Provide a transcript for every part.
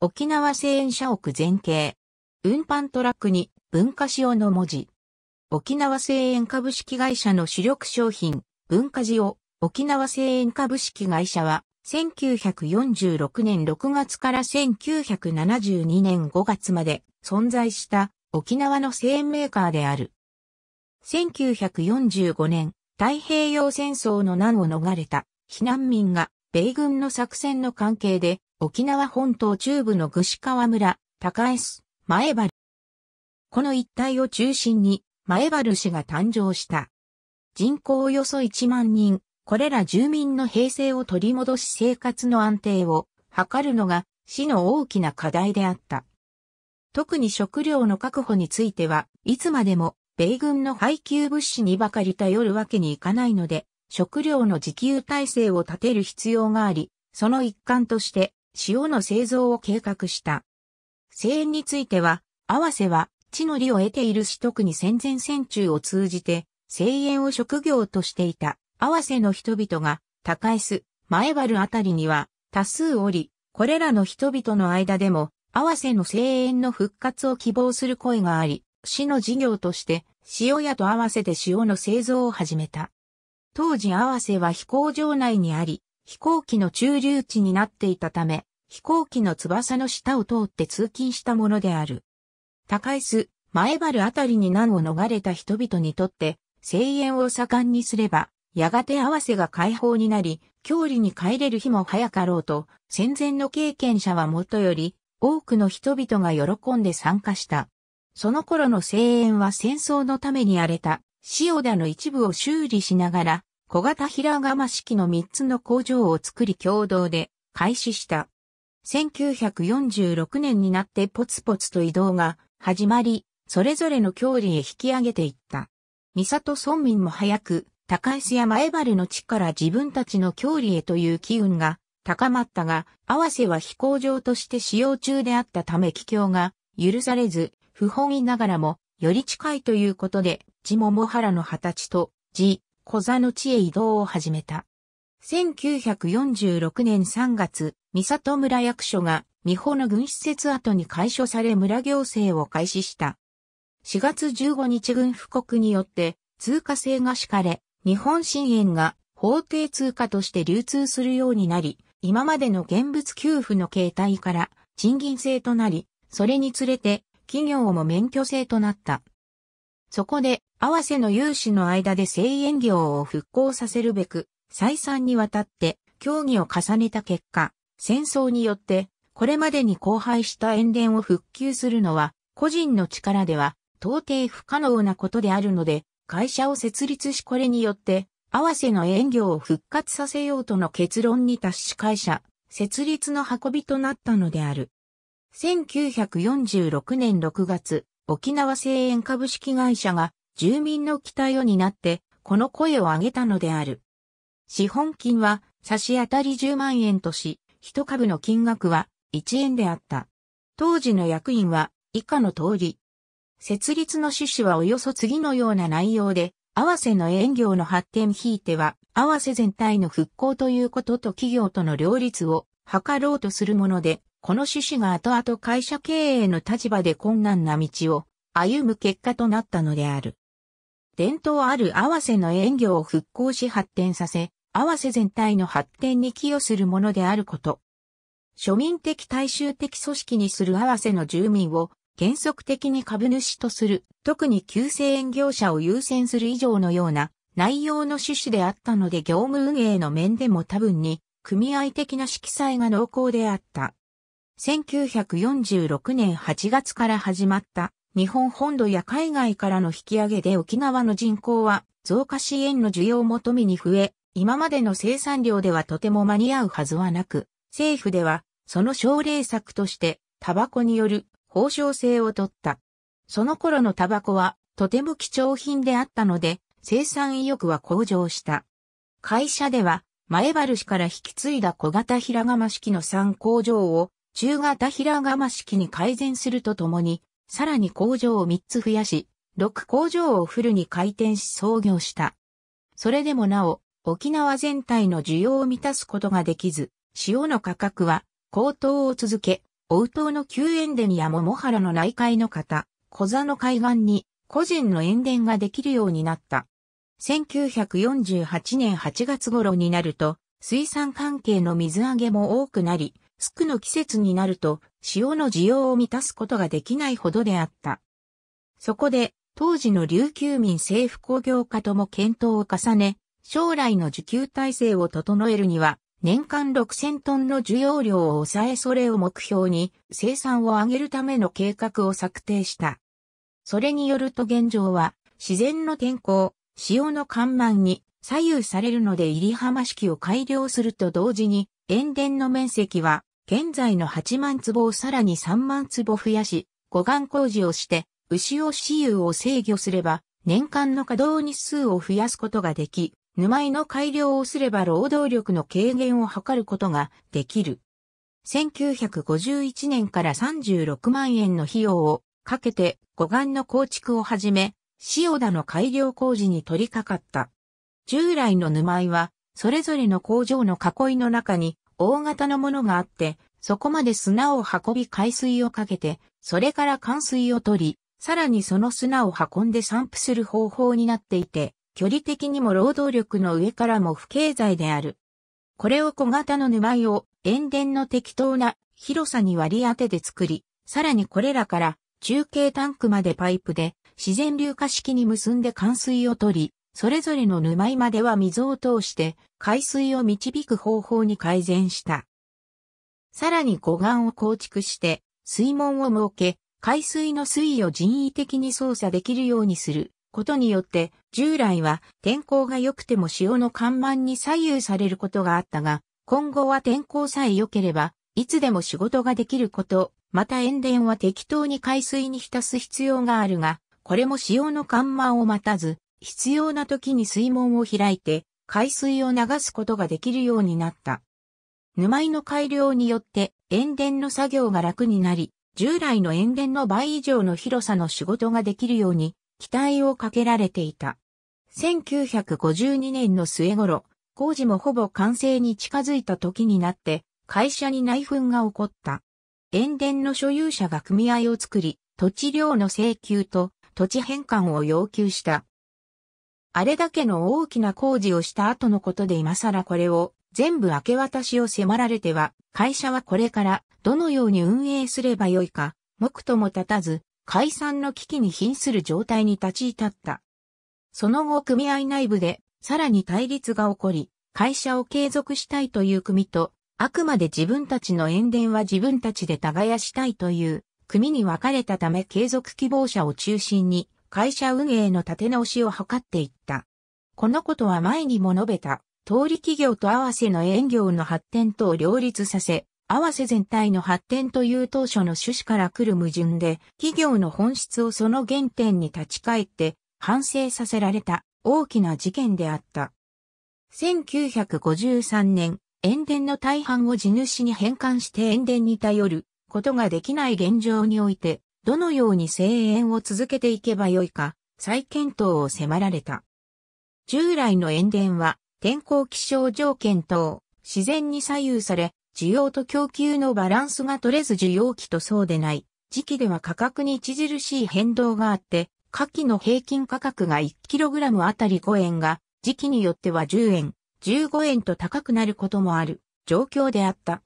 沖縄製園社屋前景。運搬トラックに文化塩の文字。沖縄製園株式会社の主力商品、文化塩。沖縄製園株式会社は、1946年6月から1972年5月まで存在した沖縄の製園メーカーである。1945年、太平洋戦争の難を逃れた避難民が米軍の作戦の関係で、沖縄本島中部の具志川村、高江市、前原。この一帯を中心に、前原市が誕生した。人口およそ1万人、これら住民の平成を取り戻し生活の安定を図るのが市の大きな課題であった。特に食料の確保については、いつまでも米軍の配給物資にばかり頼るわけにいかないので、食料の自給体制を立てる必要があり、その一環として塩の製造を計画した。生塩については、合わせは地の利を得ているし特に戦前戦中を通じて、生塩を職業としていた合わせの人々が高い子、前原あたりには多数おり、これらの人々の間でも、合わせの生塩の復活を希望する声があり、市の事業として、塩屋と合わせて塩の製造を始めた。当時合わせは飛行場内にあり、飛行機の駐留地になっていたため、飛行機の翼の下を通って通勤したものである。高い巣、前原あたりに難を逃れた人々にとって、声援を盛んにすれば、やがて合わせが解放になり、郷里に帰れる日も早かろうと、戦前の経験者はもとより、多くの人々が喜んで参加した。その頃の声援は戦争のために荒れた、塩田の一部を修理しながら、小型平釜式の3つの工場を作り共同で開始した。1946年になってポツポツと移動が始まり、それぞれの郷里へ引き上げていった。三里村民も早く、高須や前原の地から自分たちの郷里へという機運が高まったが、合わせは飛行場として使用中であったため帰郷が許されず、不本意ながらも、より近いということで、地もも原の二十歳と、地、小座の地へ移動を始めた。1946年3月、三里村役所が、三保の軍施設跡に改所され村行政を開始した。4月15日軍布告によって、通貨制が敷かれ、日本新円が法定通貨として流通するようになり、今までの現物給付の形態から賃金制となり、それにつれて企業も免許制となった。そこで、合わせの有志の間で製塩業を復興させるべく、再三にわたって協議を重ねた結果、戦争によって、これまでに荒廃した塩田を復旧するのは、個人の力では、到底不可能なことであるので、会社を設立しこれによって、合わせの塩業を復活させようとの結論に達し会社、設立の運びとなったのである。1946年6月、沖縄製塩株式会社が住民の期待を担って、この声を上げたのである。資本金は差し当たり10万円とし、一株の金額は1円であった。当時の役員は以下の通り。設立の趣旨はおよそ次のような内容で、合わせの営業の発展ひいては、合わせ全体の復興ということと企業との両立を図ろうとするもので、この趣旨が後々会社経営の立場で困難な道を歩む結果となったのである。伝統ある合わせの営業を復興し発展させ、合わせ全体の発展に寄与するものであること。庶民的大衆的組織にする合わせの住民を原則的に株主とする、特に旧制営業者を優先する以上のような内容の趣旨であったので業務運営の面でも多分に組合的な色彩が濃厚であった。1946年8月から始まった日本本土や海外からの引き上げで沖縄の人口は増加支援の需要も富に増え、今までの生産量ではとても間に合うはずはなく、政府ではその奨励策としてタバコによる報奨制を取った。その頃のタバコはとても貴重品であったので生産意欲は向上した。会社では前原氏から引き継いだ小型平釜式の3工場を中型平釜式に改善するとともに、さらに工場を3つ増やし、6工場をフルに回転し創業した。それでもなお、沖縄全体の需要を満たすことができず、塩の価格は高騰を続け、おうとうの旧塩田や桃原の内海の方、小座の海岸に個人の塩田ができるようになった。1948年8月頃になると、水産関係の水揚げも多くなり、スクの季節になると塩の需要を満たすことができないほどであった。そこで当時の琉球民政府工業家とも検討を重ね、将来の受給体制を整えるには年間6000トンの需要量を抑えそれを目標に生産を上げるための計画を策定した。それによると現状は自然の天候、潮の緩慢に左右されるので入浜式を改良すると同時に塩田の面積は現在の8万坪をさらに3万坪増やし、護岸工事をして、牛を私有を制御すれば、年間の稼働日数を増やすことができ、沼井の改良をすれば労働力の軽減を図ることができる。1951年から36万円の費用をかけて護岸の構築をはじめ、塩田の改良工事に取り掛かった。従来の沼井は、それぞれの工場の囲いの中に大型のものがあって、そこまで砂を運び海水をかけて、それから冠水を取り、さらにその砂を運んで散布する方法になっていて、距離的にも労働力の上からも不経済である。これを小型の沼を塩田の適当な広さに割り当てて作り、さらにこれらから中継タンクまでパイプで自然流化式に結んで冠水を取り、それぞれの沼井までは水を通して海水を導く方法に改善した。さらに護岸を構築して水門を設け、海水の水位を人為的に操作できるようにすることによって、従来は天候が良くても潮の緩慢に左右されることがあったが、今後は天候さえ良ければ、いつでも仕事ができること、また塩田は適当に海水に浸す必要があるが、これも潮の緩慢を待たず、必要な時に水門を開いて海水を流すことができるようになった。沼井の改良によって塩田の作業が楽になり、従来の塩田の倍以上の広さの仕事ができるように期待をかけられていた。1952年の末頃、工事もほぼ完成に近づいた時になって会社に内紛が起こった。塩田の所有者が組合を作り、土地量の請求と土地返還を要求した。あれだけの大きな工事をした後のことで今更これを全部明け渡しを迫られては、会社はこれからどのように運営すればよいか、目とも立たず、解散の危機に瀕する状態に立ち至った。その後組合内部でさらに対立が起こり、会社を継続したいという組と、あくまで自分たちの塩田は自分たちで耕したいという組に分かれたため継続希望者を中心に会社運営の立て直しを図っていった。このことは前にも述べた、通り企業と合わせの営業の発展とを両立させ、合わせ全体の発展という当初の趣旨から来る矛盾で、企業の本質をその原点に立ち返って反省させられた大きな事件であった。1953年、塩田の大半を地主に返還して塩田に頼ることができない現状において、どのように声援を続けていけばよいか、再検討を迫られた。従来の塩田は、天候気象条件等、自然に左右され、需要と供給のバランスが取れず需要期とそうでない、時期では価格に著しい変動があって、下記の平均価格が 1kg あたり5円が、時期によっては10円、15円と高くなることもある状況であった。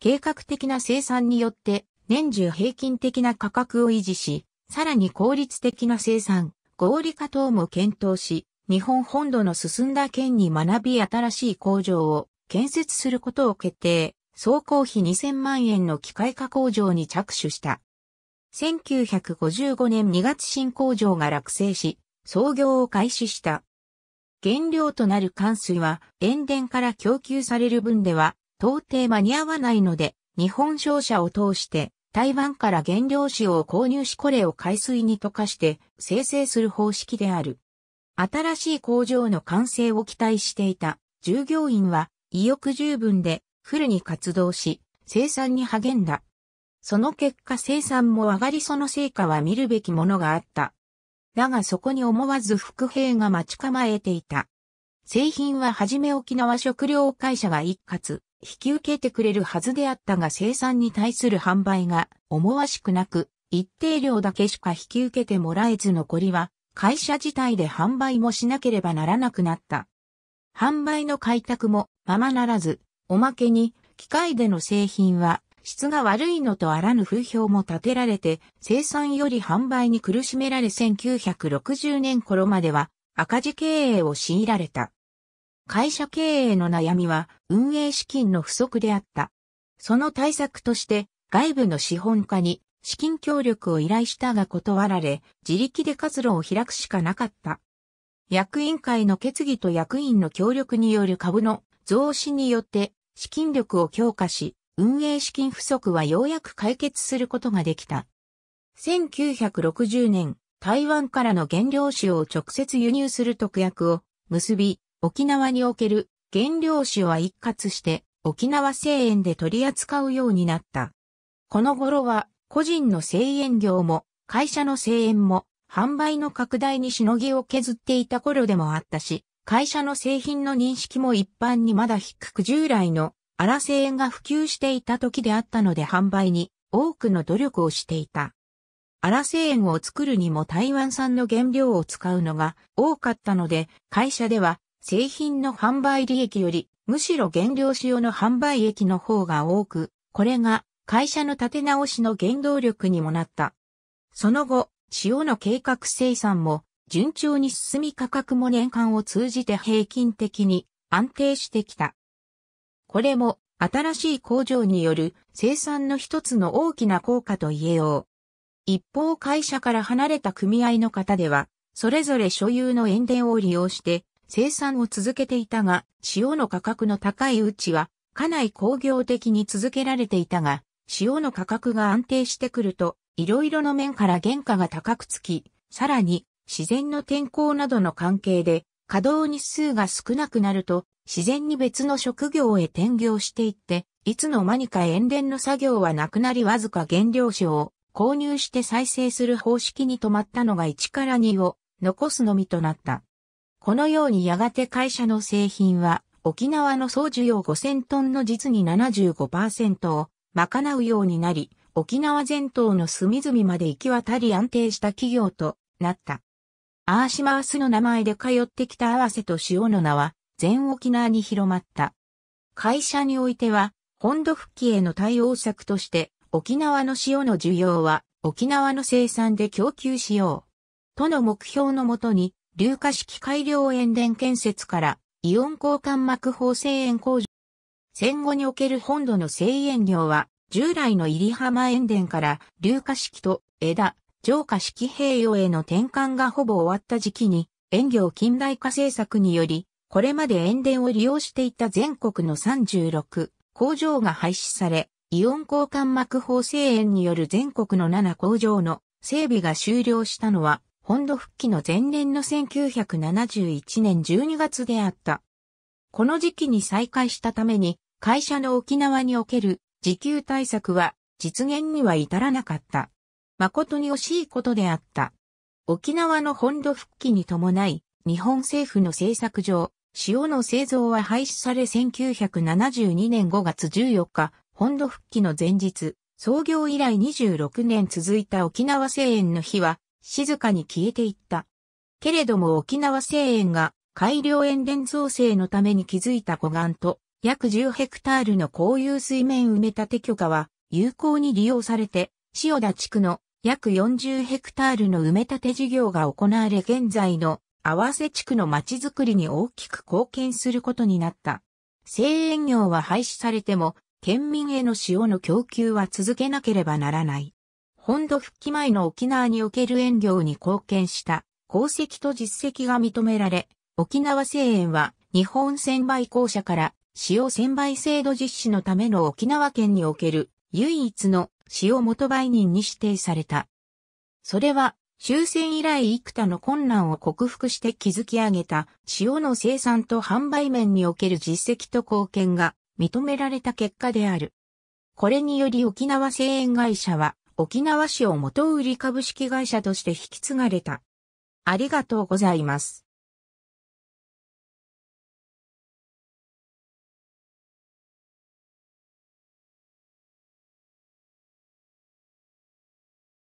計画的な生産によって年中平均的な価格を維持し、さらに効率的な生産、合理化等も検討し、日本本土の進んだ県に学び新しい工場を建設することを決定、総工費2000万円の機械化工場に着手した。1955年2月新工場が落成し、創業を開始した。原料となる関水は塩田から供給される分では到底間に合わないので、日本商社を通して台湾から原料塩を購入しこれを海水に溶かして生成する方式である。新しい工場の完成を期待していた従業員は意欲十分でフルに活動し生産に励んだ。その結果生産も上がりその成果は見るべきものがあった。だがそこに思わず伏兵が待ち構えていた。製品ははじめ沖縄食料会社が一括、引き受けてくれるはずであったが生産に対する販売が思わしくなく、一定量だけしか引き受けてもらえず残りは会社自体で販売もしなければならなくなった。販売の開拓もままならず、おまけに機械での製品は質が悪いのとあらぬ風評も立てられて生産より販売に苦しめられ1960年頃までは赤字経営を強いられた。会社経営の悩みは運営資金の不足であった。その対策として外部の資本家に資金協力を依頼したが断られ、自力で活路を開くしかなかった。役員会の決議と役員の協力による株の増資によって資金力を強化し、運営資金不足はようやく解決することができた。1960年、台湾からの原料酒を直接輸入する特約を結び、沖縄における原料種は一括して沖縄製塩で取り扱うようになった。この頃は個人の製塩業も会社の製塩も販売の拡大にしのぎを削っていた頃でもあったし、会社の製品の認識も一般にまだ低く従来の荒製塩が普及していた時であったので販売に多くの努力をしていた。荒製塩を作るにも台湾産の原料を使うのが多かったので、会社では製品の販売利益より、むしろ原料使用の販売益の方が多く、これが会社の立て直しの原動力にもなった。その後、塩の計画生産も順調に進み価格も年間を通じて平均的に安定してきた。これも新しい工場による生産の一つの大きな効果と言えよう。一方会社から離れた組合の方では、それぞれ所有の塩田を利用して生産を続けていたが、塩の価格の高いうちは、家内工業的に続けられていたが、塩の価格が安定してくると、いろいろの面から原価が高くつき、さらに、自然の天候などの関係で、稼働日数が少なくなると、自然に別の職業へ転業していって、いつの間にか塩田の作業はなくなりわずか原料酒を購入して再生する方式に止まったのが1から2を残すのみとなった。このようにやがて会社の製品は沖縄の総需要5000トンの実に75%を賄うようになり、沖縄全島の隅々まで行き渡り安定した企業となった。アーシマースの名前で通ってきた合わせと塩の名は全沖縄に広まった。会社においては本土復帰への対応策として沖縄の塩の需要は沖縄の生産で供給しよう。との目標のもとに硫化式改良塩田建設からイオン交換膜法製塩工場。戦後における本土の製塩業は、従来の入浜塩田から硫化式と枝、浄化式併用への転換がほぼ終わった時期に、塩業近代化政策により、これまで塩田を利用していた全国の36工場が廃止され、イオン交換膜法製塩による全国の7工場の整備が終了したのは、本土復帰の前年の1971年12月であった。この時期に再開したために、会社の沖縄における時給対策は実現には至らなかった。誠に惜しいことであった。沖縄の本土復帰に伴い、日本政府の政策上、塩の製造は廃止され1972年5月14日、本土復帰の前日、創業以来26年続いた沖縄製園の日は、静かに消えていった。けれども沖縄製園が改良塩田造成のために築いた湖岸と約10ヘクタールの公有水面埋め立て許可は有効に利用されて、塩田地区の約40ヘクタールの埋め立て事業が行われ現在の合わせ地区の町づくりに大きく貢献することになった。製塩業は廃止されても、県民への塩の供給は続けなければならない。本土復帰前の沖縄における遠業に貢献した功績と実績が認められ、沖縄製塩は日本専売公社から塩専売制度実施のための沖縄県における唯一の塩元売人に指定された。それは終戦以来幾多の困難を克服して築き上げた塩の生産と販売面における実績と貢献が認められた結果である。これにより沖縄製塩会社は沖縄市を元売り株式会社として引き継がれた。ありがとうございます。